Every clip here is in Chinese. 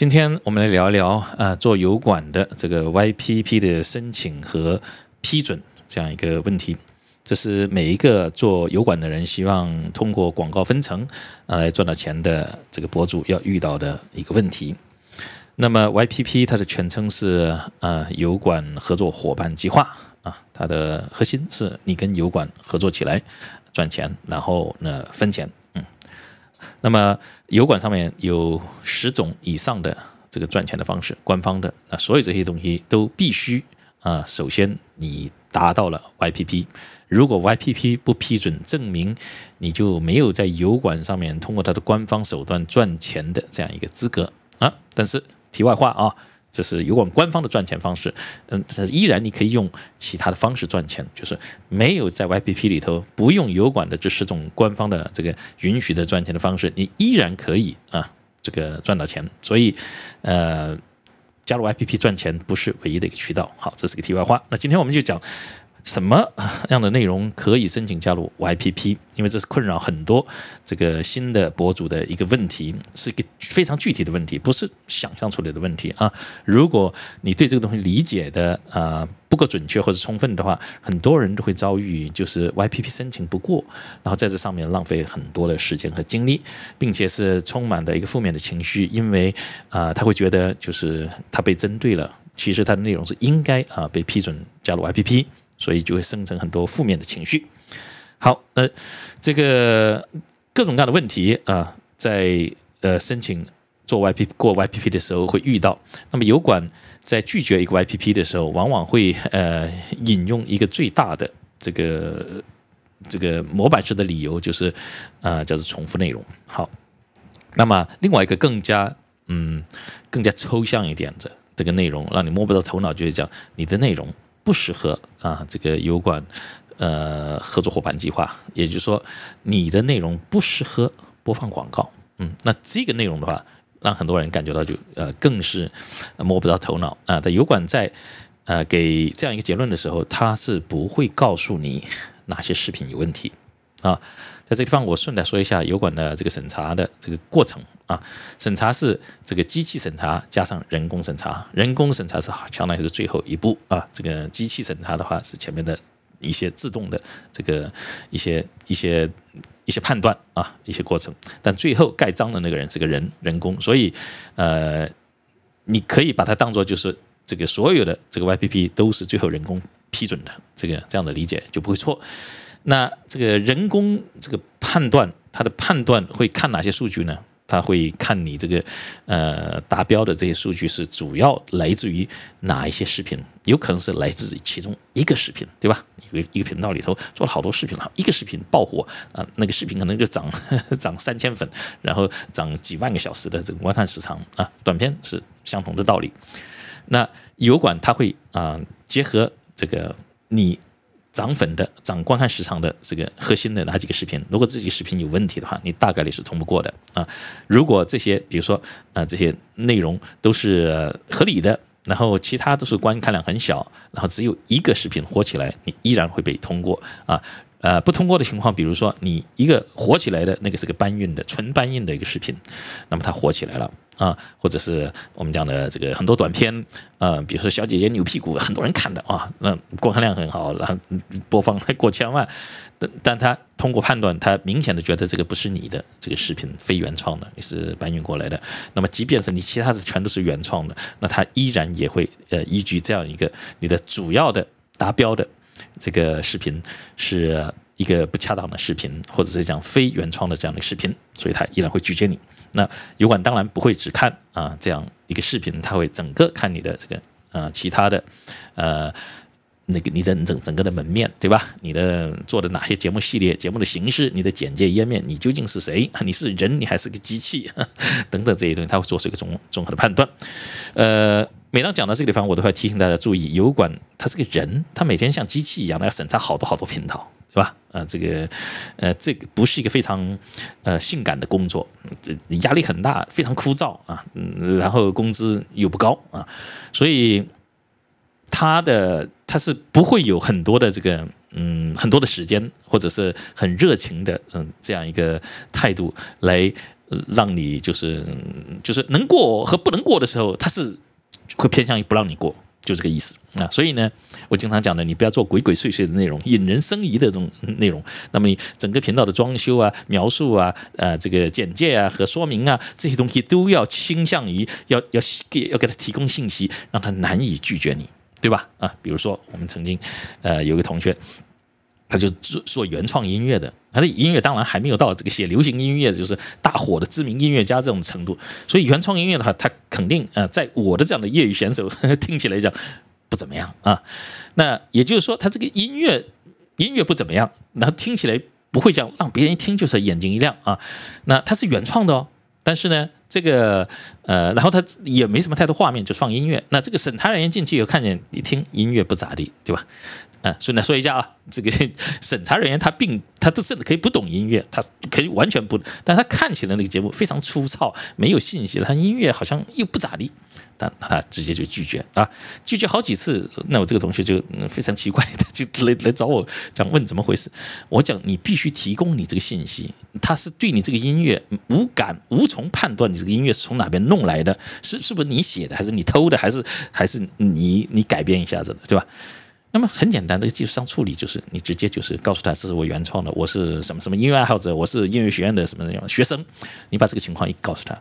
今天我们来聊一聊啊，做油管的这个 YPP 的申请和批准这样一个问题。这是每一个做油管的人希望通过广告分成来赚到钱的这个博主要遇到的一个问题。那么 YPP 它的全称是呃油管合作伙伴计划啊，它的核心是你跟油管合作起来赚钱，然后呢分钱。那么油管上面有十种以上的这个赚钱的方式，官方的啊，所有这些东西都必须啊，首先你达到了 YPP，如果 YPP 不批准证明，你就没有在油管上面通过它的官方手段赚钱的这样一个资格啊。但是题外话啊。这是油管官方的赚钱方式，嗯，但是依然你可以用其他的方式赚钱，就是没有在 YPP 里头不用油管的这十种官方的这个允许的赚钱的方式，你依然可以啊这个赚到钱，所以呃加入 YPP 赚钱不是唯一的一个渠道。好，这是个题外话，那今天我们就讲。什么样的内容可以申请加入 YPP？因为这是困扰很多这个新的博主的一个问题，是一个非常具体的问题，不是想象出来的问题啊！如果你对这个东西理解的啊不够准确或者充分的话，很多人都会遭遇就是 YPP 申请不过，然后在这上面浪费很多的时间和精力，并且是充满的一个负面的情绪，因为啊他会觉得就是他被针对了，其实他的内容是应该啊被批准加入 YPP。所以就会生成很多负面的情绪。好，那这个各种各样的问题啊，在呃申请做 Y P 过 Y P P 的时候会遇到。那么油管在拒绝一个 Y P P 的时候，往往会呃引用一个最大的这个这个模板式的理由，就是啊叫做重复内容。好，那么另外一个更加嗯更加抽象一点的这个内容，让你摸不着头脑，就是讲你的内容。不适合啊，这个油管呃合作伙伴计划，也就是说你的内容不适合播放广告，嗯，那这个内容的话，让很多人感觉到就呃更是摸不着头脑啊。在油管在呃给这样一个结论的时候，他是不会告诉你哪些视频有问题啊。在这地方，我顺带说一下油管的这个审查的这个过程啊。审查是这个机器审查加上人工审查，人工审查是相当于是最后一步啊。这个机器审查的话是前面的一些自动的这个一些一些一些判断啊，一些过程。但最后盖章的那个人，是个人人工。所以，呃，你可以把它当做就是这个所有的这个 YPP 都是最后人工批准的，这个这样的理解就不会错。那这个人工这个判断，他的判断会看哪些数据呢？他会看你这个呃达标的这些数据是主要来自于哪一些视频？有可能是来自于其中一个视频，对吧？一个一个频道里头做了好多视频，了，一个视频爆火啊，那个视频可能就涨 涨三千粉，然后涨几万个小时的这个观看时长啊。短片是相同的道理。那油管它会啊结合这个你。涨粉的、涨观看时长的这个核心的哪几个视频？如果这几个视频有问题的话，你大概率是通不过的啊。如果这些，比如说啊，这些内容都是合理的，然后其他都是观看量很小，然后只有一个视频火起来，你依然会被通过啊。呃，不通过的情况，比如说你一个火起来的那个是个搬运的、纯搬运的一个视频，那么它火起来了。啊，或者是我们讲的这个很多短片，呃，比如说小姐姐扭屁股，很多人看的啊，那观看量很好，然 后播放过千万，但但他通过判断，他明显的觉得这个不是你的这个视频，非原创的，你是搬运过来的。那么，即便是你其他的全都是原创的，那他依然也会呃，依据这样一个你的主要的达标的这个视频是。一个不恰当的视频，或者是讲非原创的这样的视频，所以他依然会拒绝你。那油管当然不会只看啊这样一个视频，他会整个看你的这个啊其他的，呃，那个你的整整个的门面对吧？你的做的哪些节目系列、节目的形式、你的简介页面，你究竟是谁？你是人，你还是个机器？等等这些东西，他会做出一个综综合的判断。呃，每当讲到这个地方，我都会提醒大家注意，油管他是个人，他每天像机器一样的要审查好多好多频道。是吧？啊，这个，呃，这个不是一个非常呃性感的工作，这压力很大，非常枯燥啊。嗯，然后工资又不高啊，所以他的他是不会有很多的这个嗯很多的时间，或者是很热情的嗯这样一个态度来让你就是就是能过和不能过的时候，他是会偏向于不让你过。就这个意思啊，所以呢，我经常讲的，你不要做鬼鬼祟祟的内容，引人生疑的这种内容。那么，你整个频道的装修啊、描述啊、呃，这个简介啊和说明啊，这些东西都要倾向于要要给要给他提供信息，让他难以拒绝你，对吧？啊，比如说我们曾经，呃，有个同学。他就做做原创音乐的，他的音乐当然还没有到这个写流行音乐，就是大火的知名音乐家这种程度。所以原创音乐的话，他肯定啊，在我的这样的业余选手听起来讲不怎么样啊。那也就是说，他这个音乐音乐不怎么样，那听起来不会讲让别人一听就是眼睛一亮啊。那他是原创的哦，但是呢，这个呃，然后他也没什么太多画面，就放音乐。那这个审查人员进去以后，看见一听音乐不咋地，对吧？啊，顺带说一下啊，这个 审查人员他并他都甚至可以不懂音乐，他可以完全不，但他看起来那个节目非常粗糙，没有信息，他音乐好像又不咋地，但他直接就拒绝啊，拒绝好几次，那我这个同学就非常奇怪，他就来来找我讲问怎么回事，我讲你必须提供你这个信息，他是对你这个音乐无感，无从判断你这个音乐是从哪边弄来的，是是不是你写的，还是你偷的，还是还是你你改编一下子的，对吧？那么很简单，这个技术上处理就是你直接就是告诉他这是我原创的，我是什么什么音乐爱好者，我是音乐学院的什么什么学生，你把这个情况一告诉他，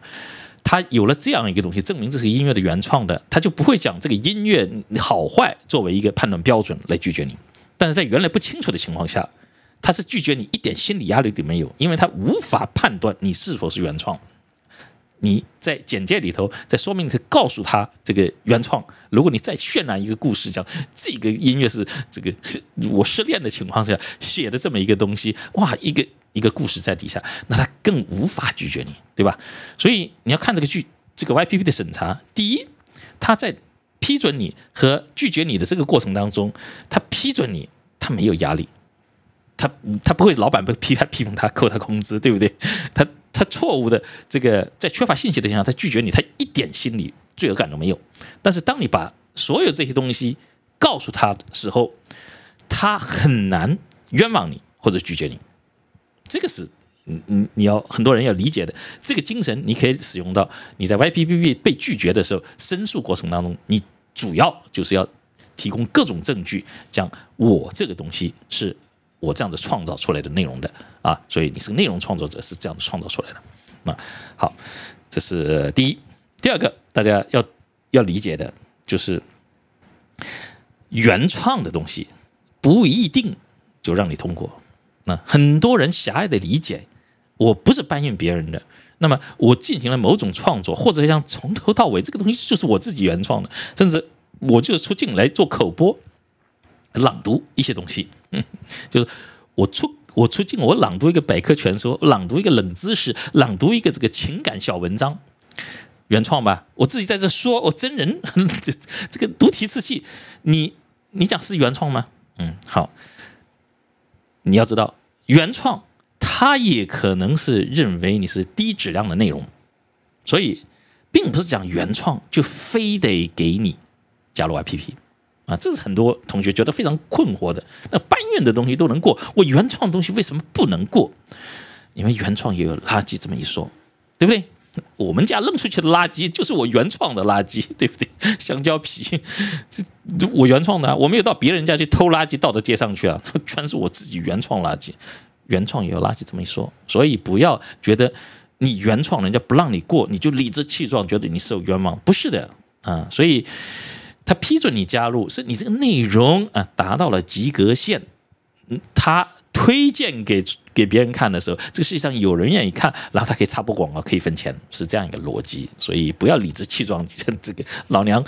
他有了这样一个东西，证明这是音乐的原创的，他就不会讲这个音乐好坏作为一个判断标准来拒绝你。但是在原来不清楚的情况下，他是拒绝你一点心理压力都没有，因为他无法判断你是否是原创。你在简介里头在说明是告诉他这个原创，如果你再渲染一个故事，讲这个音乐是这个我失恋的情况下写的这么一个东西，哇，一个一个故事在底下，那他更无法拒绝你，对吧？所以你要看这个剧，这个 YPP 的审查，第一，他在批准你和拒绝你的这个过程当中，他批准你，他没有压力，他他不会老板被批他批评他扣他工资，对不对？他。他错误的这个，在缺乏信息的情况下，他拒绝你，他一点心理罪恶感都没有。但是，当你把所有这些东西告诉他的时候，他很难冤枉你或者拒绝你。这个是，嗯嗯，你要很多人要理解的这个精神，你可以使用到你在 YPBB 被拒绝的时候，申诉过程当中，你主要就是要提供各种证据，讲我这个东西是。我这样子创造出来的内容的啊，所以你是内容创作者，是这样子创造出来的。那好，这是第一。第二个，大家要要理解的就是原创的东西不一定就让你通过。那很多人狭隘的理解，我不是搬运别人的，那么我进行了某种创作，或者像从头到尾这个东西就是我自己原创的，甚至我就出镜来做口播。朗读一些东西，嗯，就是我出我出镜，我朗读一个百科全书，朗读一个冷知识，朗读一个这个情感小文章，原创吧，我自己在这说，我真人，这这个读题字器，你你讲是原创吗？嗯，好，你要知道原创，他也可能是认为你是低质量的内容，所以并不是讲原创就非得给你加入 APP。啊，这是很多同学觉得非常困惑的。那搬运的东西都能过，我原创东西为什么不能过？因为原创也有垃圾。这么一说，对不对？我们家扔出去的垃圾就是我原创的垃圾，对不对？香蕉皮，这我原创的，我没有到别人家去偷垃圾倒到街上去啊，全是我自己原创垃圾。原创也有垃圾，这么一说，所以不要觉得你原创人家不让你过，你就理直气壮觉得你受冤枉，不是的啊，所以。他批准你加入，是你这个内容啊达到了及格线。嗯，他推荐给给别人看的时候，这个世界上有人愿意看，然后他可以插播广告，可以分钱，是这样一个逻辑。所以不要理直气壮，这个老娘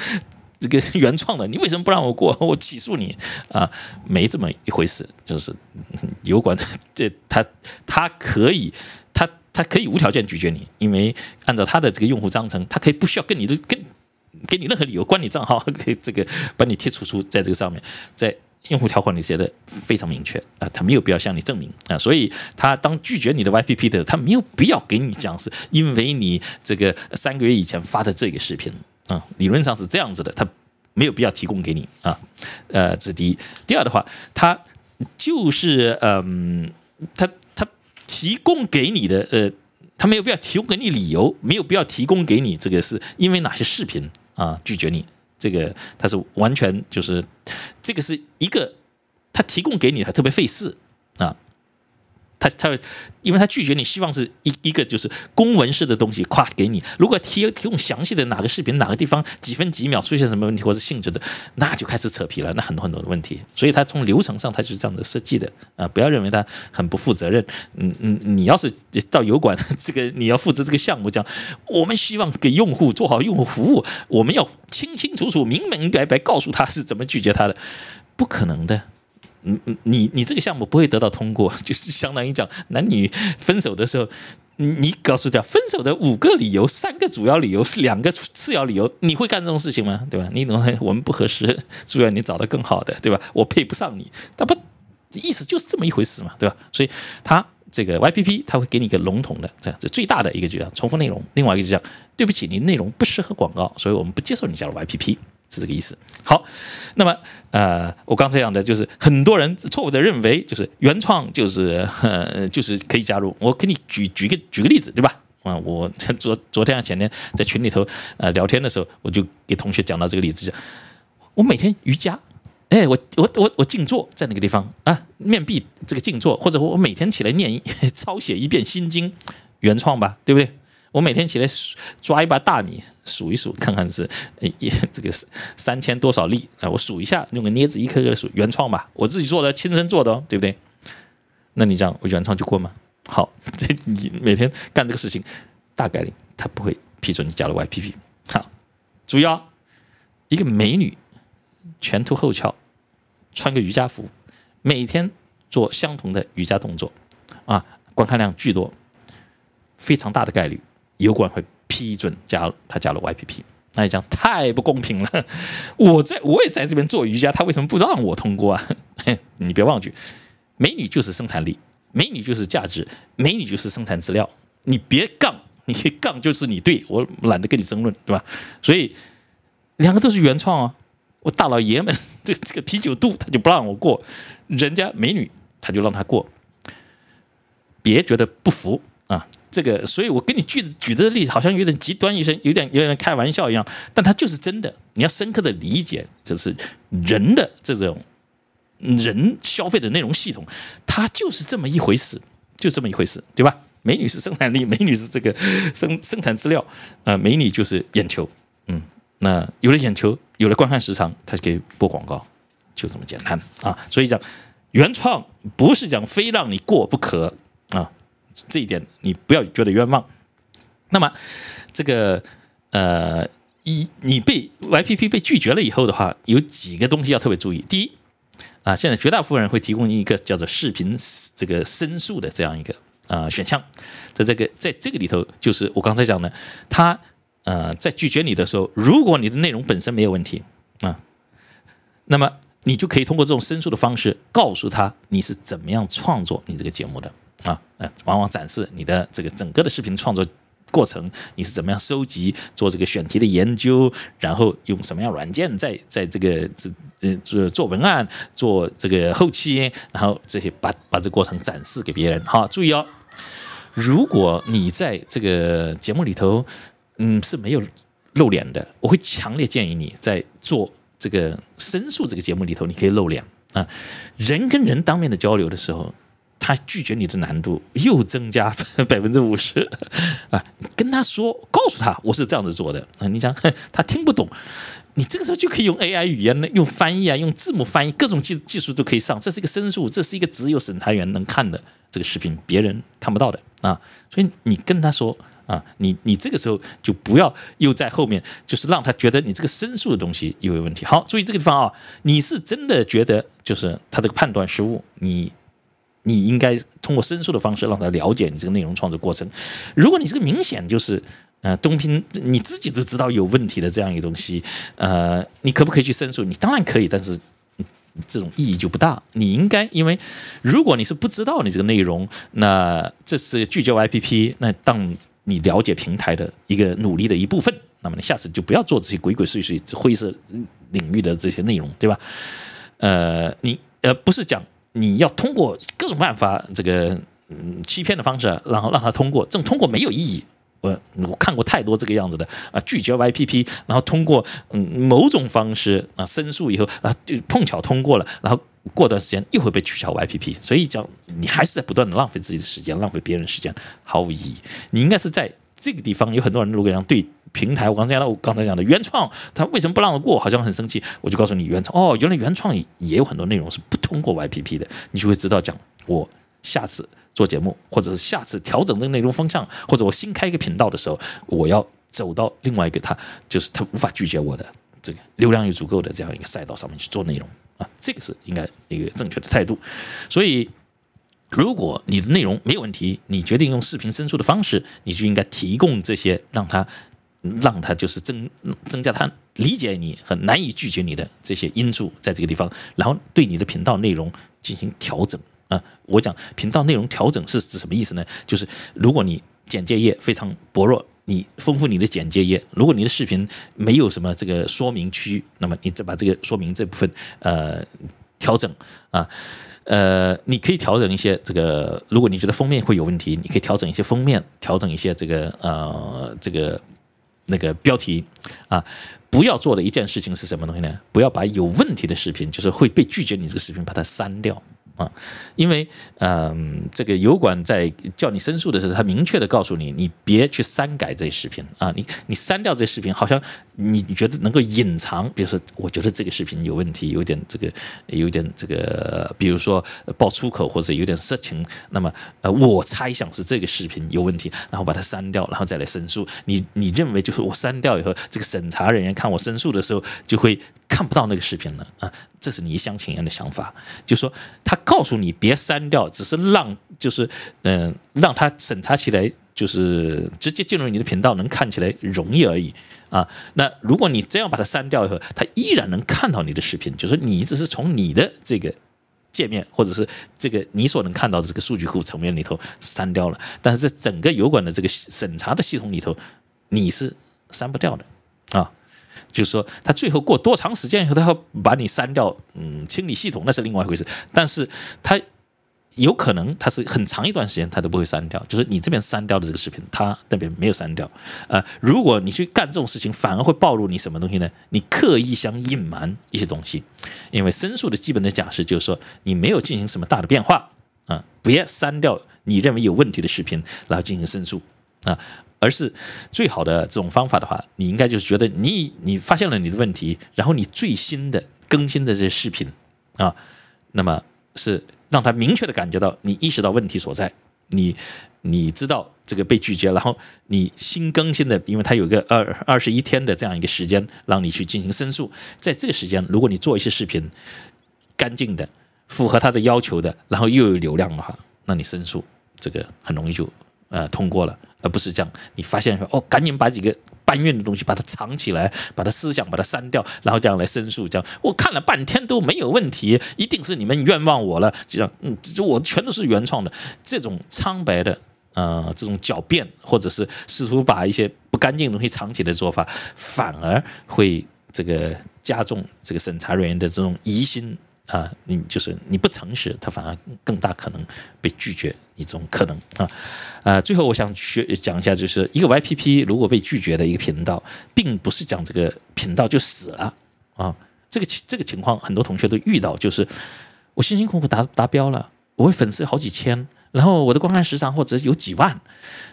这个原创的，你为什么不让我过？我起诉你啊！没这么一回事，就是油管这他，他可以，他他可以无条件拒绝你，因为按照他的这个用户章程，他可以不需要跟你的跟。给你任何理由关你账号，可以这个把你剔除出在这个上面，在用户条款里写的非常明确啊，他没有必要向你证明啊，所以他当拒绝你的 YPP 的，他没有必要给你讲是因为你这个三个月以前发的这个视频啊，理论上是这样子的，他没有必要提供给你啊，呃，这是第一，第二的话，他就是嗯，他他提供给你的呃，他没有必要提供给你理由，没有必要提供给你这个是因为哪些视频。啊，拒绝你，这个他是完全就是，这个是一个他提供给你还特别费事啊。他他，因为他拒绝你，希望是一一个就是公文式的东西，跨给你。如果提提供详细的哪个视频、哪个地方、几分几秒出现什么问题或者性质的，那就开始扯皮了。那很多很多的问题，所以他从流程上他就是这样的设计的啊！不要认为他很不负责任。嗯嗯，你要是到油管 这个，你要负责这个项目，讲我们希望给用户做好用户服务，我们要清清楚楚、明明白白告诉他是怎么拒绝他的，不可能的。你你你这个项目不会得到通过，就是相当于讲男女分手的时候，你告诉他分手的五个理由，三个主要理由是两个次要理由，你会干这种事情吗？对吧？你怎么我们不合适，祝愿你找到更好的，对吧？我配不上你，他不意思就是这么一回事嘛，对吧？所以他这个 YPP 他会给你一个笼统的这样，这最大的一个就叫重复内容。另外一个就叫对不起，你内容不适合广告，所以我们不接受你加入 YPP。是这个意思。好，那么呃，我刚才讲的就是很多人错误的认为，就是原创就是 呃就是可以加入。我给你举举个举个例子，对吧？啊，我昨昨天啊前天在群里头呃聊天的时候，我就给同学讲到这个例子，就我每天瑜伽，哎，我我我我静坐在那个地方啊？面壁这个静坐，或者我每天起来念 抄写一遍《心经》，原创吧，对不对？我每天起来抓一把大米，数一数，看看是呃一这个三千多少粒啊？我数一下，用个镊子一颗颗数，原创吧，我自己做的，亲身做的，哦，对不对？那你这样我原创就过吗？好，这你每天干这个事情，大概率他不会批准你加入 YPP。好，主要一个美女前凸后翘，穿个瑜伽服，每天做相同的瑜伽动作啊，观看量巨多，非常大的概率。油管会批准加他加入 YPP，那也讲太不公平了。我在我也在这边做瑜伽，他为什么不让我通过？啊？你别忘记，美女就是生产力，美女就是价值，美女就是生产资料。你别杠，你杠就是你对我懒得跟你争论，对吧？所以两个都是原创啊。我大老爷们，这 这个啤酒肚他就不让我过，人家美女他就让他过。别觉得不服啊。这个，所以我跟你举的举的例子，好像有点极端有些，有点有点开玩笑一样，但它就是真的。你要深刻的理解，这是人的这种人消费的内容系统，它就是这么一回事，就这么一回事，对吧？美女是生产力，美女是这个生 生产资料，呃，美女就是眼球，嗯，那有了眼球，有了观看时长，它可以播广告，就这么简单啊。所以讲原创不是讲非让你过不可。这一点你不要觉得冤枉。那么，这个呃，一你被 YPP 被拒绝了以后的话，有几个东西要特别注意。第一啊，现在绝大部分人会提供一个叫做视频这个申诉的这样一个啊选项，在这个在这个里头，就是我刚才讲的，他呃在拒绝你的时候，如果你的内容本身没有问题啊，那么你就可以通过这种申诉的方式，告诉他你是怎么样创作你这个节目的。啊，呃，往往展示你的这个整个的视频创作过程，你是怎么样收集、做这个选题的研究，然后用什么样软件，在在这个这呃做做文案、做这个后期，然后这些把把这过程展示给别人。好，注意哦，如果你在这个节目里头，嗯，是没有露脸的，我会强烈建议你在做这个申诉这个节目里头，你可以露脸啊，人跟人当面的交流的时候。他拒绝你的难度又增加 百分之五十啊！跟他说，告诉他我是这样子做的啊！你想他听不懂，你这个时候就可以用 AI 语言呢，用翻译啊，用字母翻译，各种技技术都可以上。这是一个申诉，这是一个只有审查员能看的这个视频，别人看不到的啊！所以你跟他说啊，你你这个时候就不要又在后面，就是让他觉得你这个申诉的东西又有问题。好，注意这个地方啊，你是真的觉得就是他这个判断失误，你。你应该通过申诉的方式让他了解你这个内容创作过程。如果你这个明显就是呃东拼，你自己都知道有问题的这样一个东西，呃，你可不可以去申诉？你当然可以，但是这种意义就不大。你应该因为如果你是不知道你这个内容，那这是聚焦 APP，那当你了解平台的一个努力的一部分，那么你下次就不要做这些鬼鬼祟祟灰色领域的这些内容，对吧？呃，你呃不是讲。你要通过各种办法，这个嗯欺骗的方式，然后让他通过，这种通过没有意义。我我看过太多这个样子的啊，拒绝 Y P P，然后通过嗯某种方式啊申诉以后啊就碰巧通过了，然后过段时间又会被取消 Y P P，所以讲你还是在不断的浪费自己的时间，浪费别人时间，毫无意义。你应该是在这个地方有很多人，如果让对。平台，我刚才讲的，我刚才讲的原创，他为什么不让我过？好像很生气。我就告诉你，原创哦，原来原创也有很多内容是不通过 YPP 的。你就会知道，讲我下次做节目，或者是下次调整这个内容方向，或者我新开一个频道的时候，我要走到另外一个，他就是他无法拒绝我的这个流量又足够的这样一个赛道上面去做内容啊。这个是应该一个正确的态度。所以，如果你的内容没有问题，你决定用视频申诉的方式，你就应该提供这些让他。让他就是增增加他理解你和难以拒绝你的这些因素在这个地方，然后对你的频道内容进行调整啊。我讲频道内容调整是指什么意思呢？就是如果你简介页非常薄弱，你丰富你的简介页；如果你的视频没有什么这个说明区，那么你再把这个说明这部分呃调整啊。呃，你可以调整一些这个，如果你觉得封面会有问题，你可以调整一些封面，调整一些这个呃这个。那个标题啊，不要做的一件事情是什么东西呢？不要把有问题的视频，就是会被拒绝，你这个视频把它删掉。啊，因为嗯，这个油管在叫你申诉的时候，他明确的告诉你，你别去删改这视频啊！你你删掉这视频，好像你觉得能够隐藏，比如说，我觉得这个视频有问题，有点这个，有点这个，比如说爆粗口或者有点色情，那么呃，我猜想是这个视频有问题，然后把它删掉，然后再来申诉。你你认为就是我删掉以后，这个审查人员看我申诉的时候就会。看不到那个视频了啊！这是你一厢情愿的想法，就说他告诉你别删掉，只是让就是嗯让他审查起来，就是直接进入你的频道能看起来容易而已啊。那如果你真要把它删掉以后，他依然能看到你的视频，就是你只是从你的这个界面或者是这个你所能看到的这个数据库层面里头删掉了，但是在整个油管的这个审查的系统里头，你是删不掉的啊。就是说，他最后过多长时间以后，他要把你删掉，嗯，清理系统那是另外一回事。但是他有可能他是很长一段时间他都不会删掉，就是你这边删掉的这个视频，他那边没有删掉。啊，如果你去干这种事情，反而会暴露你什么东西呢？你刻意想隐瞒一些东西，因为申诉的基本的假设就是说你没有进行什么大的变化。啊，别删掉你认为有问题的视频，然后进行申诉。啊。而是最好的这种方法的话，你应该就是觉得你你发现了你的问题，然后你最新的更新的这些视频啊，那么是让他明确的感觉到你意识到问题所在，你你知道这个被拒绝，然后你新更新的，因为他有个二二十一天的这样一个时间让你去进行申诉，在这个时间，如果你做一些视频干净的、符合他的要求的，然后又有流量的话，那你申诉这个很容易就。呃，通过了，而不是这样。你发现说，哦，赶紧把几个搬运的东西把它藏起来，把它思想把它删掉，然后这样来申诉。这样我看了半天都没有问题，一定是你们冤枉我了。这样，嗯，我全都是原创的。这种苍白的，呃，这种狡辩，或者是试图把一些不干净的东西藏起的做法，反而会这个加重这个审查人员的这种疑心。啊，你就是你不诚实，他反而更大可能被拒绝，一种可能啊。呃，最后我想学讲一下，就是一个 YPP 如果被拒绝的一个频道，并不是讲这个频道就死了啊。这个这个情况很多同学都遇到，就是我辛辛苦苦达达标了，我会粉丝好几千，然后我的观看时长或者有几万，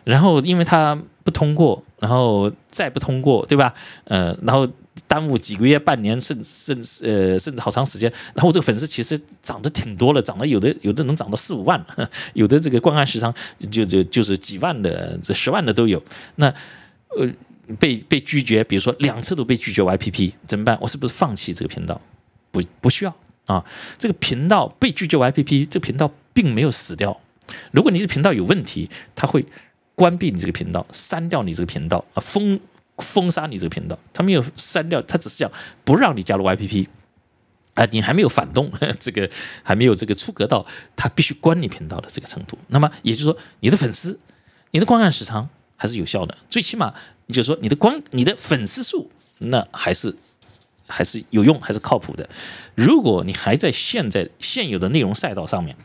然后因为它不通过，然后再不通过，对吧？呃，然后。耽误几个月、半年，甚甚呃，甚至好长时间。然后这个粉丝其实涨得挺多了，涨得有的有的能涨到四五万，有的这个观看时长就就就是几万的，这十万的都有。那呃，被被拒绝，比如说两次都被拒绝 YPP 怎么办？我是不是放弃这个频道？不不需要啊，这个频道被拒绝 YPP，这个频道并没有死掉。如果你这频道有问题，它会关闭你这个频道，删掉你这个频道啊封。封杀你这个频道，他没有删掉，他只是讲不让你加入 YPP。啊，你还没有反动，这个还没有这个出格到他必须关你频道的这个程度。那么也就是说，你的粉丝，你的观看时长还是有效的，最起码，你就是说你的观你的粉丝数那还是还是有用，还是靠谱的。如果你还在现在现有的内容赛道上面。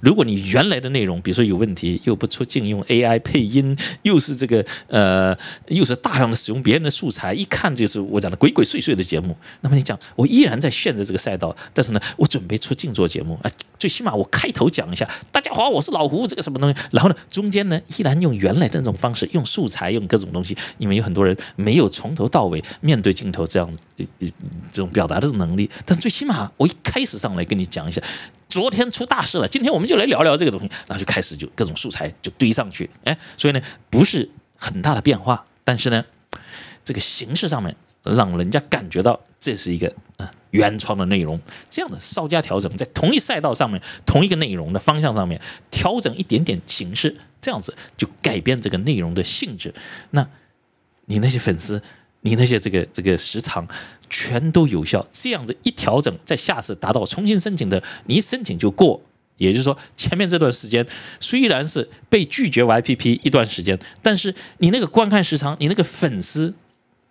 如果你原来的内容，比如说有问题，又不出镜，用 AI 配音，又是这个呃，又是大量的使用别人的素材，一看就是我讲的鬼鬼祟祟的节目。那么你讲，我依然在炫着这个赛道，但是呢，我准备出镜做节目啊，最起码我开头讲一下，大家好，我是老胡，这个什么东西。然后呢，中间呢依然用原来的那种方式，用素材，用各种东西，因为有很多人没有从头到尾面对镜头这样这种表达这种能力。但是最起码我一开始上来跟你讲一下。昨天出大事了，今天我们就来聊聊这个东西，然后就开始就各种素材就堆上去，哎，所以呢不是很大的变化，但是呢这个形式上面让人家感觉到这是一个啊原创的内容，这样的稍加调整，在同一赛道上面，同一个内容的方向上面调整一点点形式，这样子就改变这个内容的性质，那你那些粉丝。你那些这个这个时长全都有效，这样子一调整，在下次达到重新申请的，你一申请就过。也就是说，前面这段时间虽然是被拒绝 YPP 一段时间，但是你那个观看时长，你那个粉丝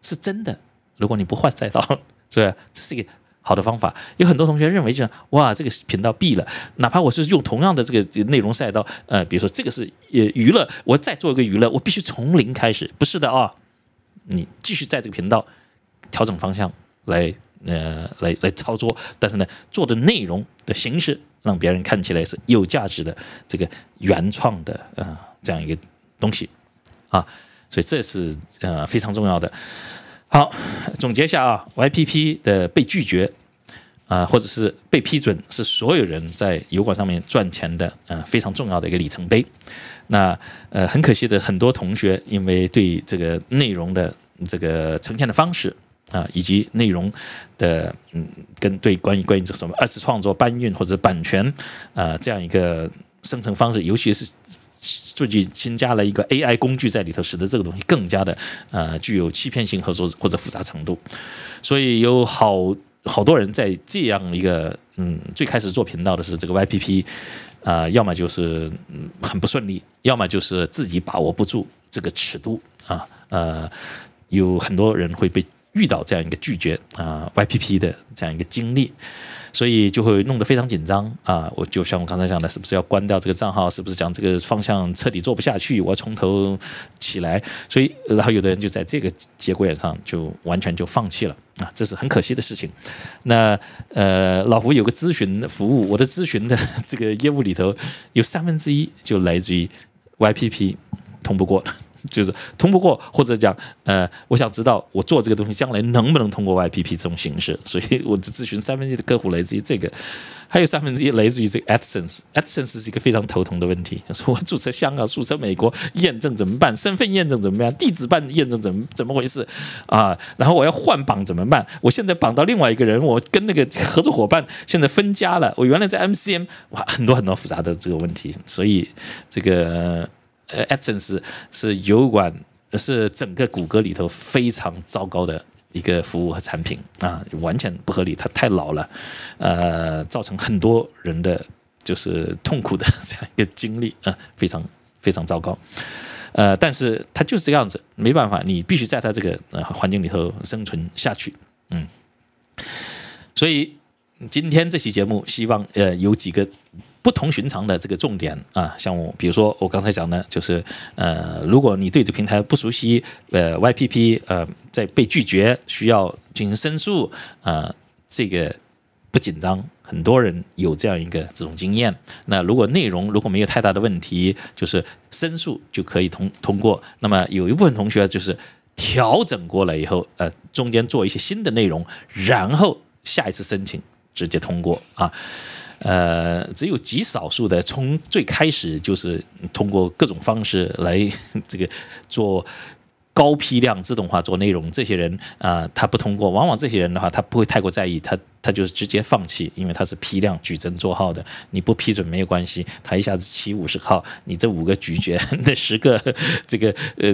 是真的。如果你不换赛道，对吧？这是一个好的方法。有很多同学认为，就是哇，这个频道闭了，哪怕我是用同样的这个内容赛道，呃，比如说这个是呃娱乐，我再做一个娱乐，我必须从零开始？不是的啊。你继续在这个频道调整方向来，呃，来来操作，但是呢，做的内容的形式让别人看起来是有价值的，这个原创的啊，这样一个东西啊，所以这是呃非常重要的。好，总结一下啊，YPP 的被拒绝啊，或者是被批准，是所有人在油管上面赚钱的啊非常重要的一个里程碑。那呃，很可惜的，很多同学因为对这个内容的这个呈现的方式啊，以及内容的嗯，跟对关于关于这什么二次创作搬运或者版权啊这样一个生成方式，尤其是最近新加了一个 AI 工具在里头，使得这个东西更加的呃具有欺骗性和或或者复杂程度。所以有好好多人在这样一个嗯，最开始做频道的是这个 YPP。啊，要么就是很不顺利，要么就是自己把握不住这个尺度啊，呃，有很多人会被。遇到这样一个拒绝啊，YPP 的这样一个经历，所以就会弄得非常紧张啊。我就像我刚才讲的，是不是要关掉这个账号？是不是讲这个方向彻底做不下去？我从头起来。所以，然后有的人就在这个节骨眼上就完全就放弃了啊，这是很可惜的事情。那呃，老胡有个咨询服务，我的咨询的这个业务里头有三分之一就来自于 YPP 通不过。就是通不过，或者讲，呃，我想知道我做这个东西将来能不能通过 YPP 这种形式，所以我咨询三分之一的客户来自于这个，还有三分之一来自于这个 Essence。Essence 是一个非常头疼的问题，我注册香港，注册美国，验证怎么办？身份验证怎么办？地址办验证怎么怎么回事？啊，然后我要换绑怎么办？我现在绑到另外一个人，我跟那个合作伙伴现在分家了，我原来在 MCM，哇，很多很多复杂的这个问题，所以这个。呃，Essence 是油管是整个谷歌里头非常糟糕的一个服务和产品啊，完全不合理，它太老了，呃，造成很多人的就是痛苦的 这样一个经历啊，非常非常糟糕，呃，但是它就是这样子，没办法，你必须在它这个呃环境里头生存下去，嗯，所以今天这期节目希望呃有几个。不同寻常的这个重点啊，像我比如说我刚才讲的，就是呃，如果你对这平台不熟悉，呃，YPP 呃，在被拒绝需要进行申诉，啊，这个不紧张，很多人有这样一个这种经验。那如果内容如果没有太大的问题，就是申诉就可以通通过。那么有一部分同学就是调整过来以后，呃，中间做一些新的内容，然后下一次申请直接通过啊。呃，只有极少数的，从最开始就是通过各种方式来 这个做。高批量自动化做内容，这些人啊，他不通过，往往这些人的话，他不会太过在意，他他就是直接放弃，因为他是批量举证做号的，你不批准没有关系，他一下子起五十号，你这五个拒绝，那十个这个呃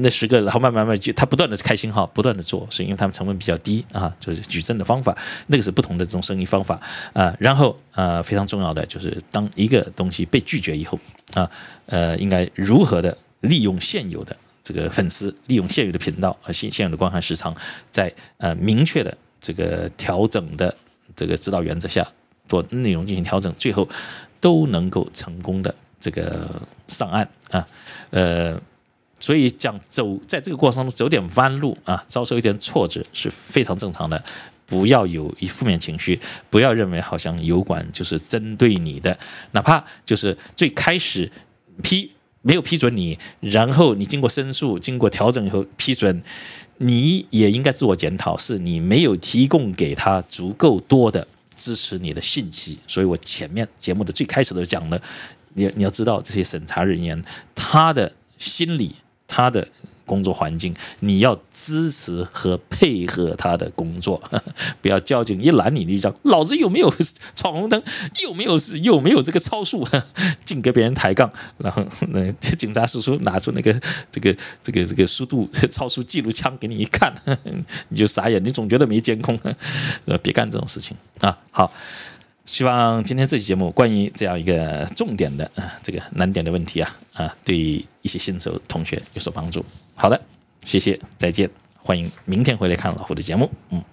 那十个，然后慢慢慢就他不断的开新号，不断的做，是因为他们成本比较低啊，就是举证的方法，那个是不同的这种生意方法啊，然后呃非常重要的就是当一个东西被拒绝以后啊呃应该如何的利用现有的。这个粉丝利用现有的频道和现现有的观看时长，在呃明确的这个调整的这个指导原则下做内容进行调整，最后都能够成功的这个上岸啊，呃，所以讲走在这个过程中走点弯路啊，遭受一点挫折是非常正常的，不要有一负面情绪，不要认为好像油管就是针对你的，哪怕就是最开始批。没有批准你，然后你经过申诉、经过调整以后批准，你也应该自我检讨，是你没有提供给他足够多的支持你的信息。所以我前面节目的最开始都讲了，你你要知道这些审查人员他的心理，他的。工作环境，你要支持和配合他的工作，不要交警一拦你你就讲老子有没有闯红灯，有没有是有没有这个超速，净 跟别人抬杠。然后那警察叔叔拿出那个这个这个这个速度超速记录枪给你一看，你就傻眼。你总觉得没监控，呃，别干这种事情啊。好，希望今天这期节目关于这样一个重点的啊这个难点的问题啊啊，对一些新手同学有所帮助。好的，谢谢，再见，欢迎明天回来看老胡的节目，嗯。